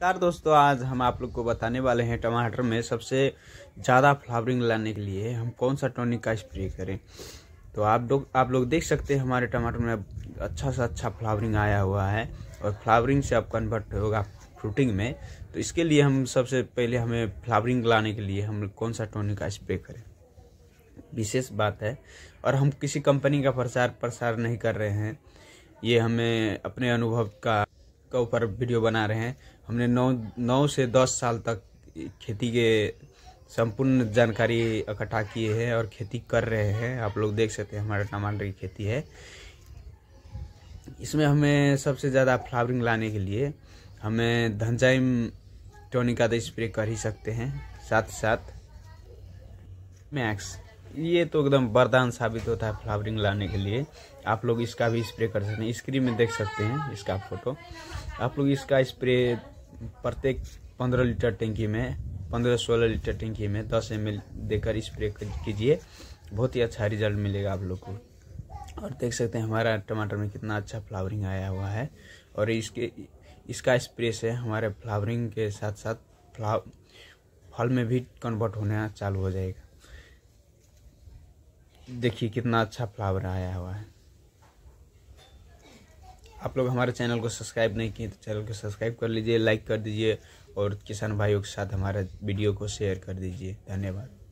नमस्कार दोस्तों आज हम आप लोग को बताने वाले हैं टमाटर में सबसे ज़्यादा फ्लावरिंग लाने के लिए हम कौन सा टॉनिक का स्प्रे करें तो आप लोग आप लोग देख सकते हैं हमारे टमाटर में अच्छा सा अच्छा फ्लावरिंग आया हुआ है और फ्लावरिंग से आप कन्वर्ट होगा फ्रूटिंग में तो इसके लिए हम सबसे पहले हमें फ्लावरिंग लाने के लिए हम कौन सा टॉनिक का स्प्रे करें विशेष बात है और हम किसी कंपनी का प्रचार प्रसार नहीं कर रहे हैं ये हमें अपने अनुभव का का ऊपर वीडियो बना रहे हैं हमने नौ नौ से दस साल तक खेती के संपूर्ण जानकारी इकट्ठा किए हैं और खेती कर रहे हैं आप लोग देख सकते हैं हमारा टमाटर की खेती है इसमें हमें सबसे ज़्यादा फ्लावरिंग लाने के लिए हमें धनजाइम टोनिका का स्प्रे कर ही सकते हैं साथ साथ मैक्स ये तो एकदम वरदान साबित होता है फ्लावरिंग लाने के लिए आप लोग इसका भी स्प्रे कर सकते हैं स्क्रीन में देख सकते हैं इसका फोटो आप लोग इसका स्प्रे प्रत्येक पंद्रह लीटर टंकी में पंद्रह सोलह लीटर टंकी में दस एम देकर स्प्रे कीजिए बहुत ही अच्छा रिजल्ट मिलेगा आप लोग को और देख सकते हैं हमारा टमाटर में कितना अच्छा फ्लावरिंग आया हुआ है और इसके इसका स्प्रे से हमारे फ्लावरिंग के साथ साथ फ्लाव फल में भी कन्वर्ट होना चालू हो जाएगा देखिए कितना अच्छा फ्लावर आया हुआ है आप लोग हमारे चैनल को सब्सक्राइब नहीं किए तो चैनल को सब्सक्राइब कर लीजिए लाइक कर दीजिए और किसान भाइयों के साथ हमारे वीडियो को शेयर कर दीजिए धन्यवाद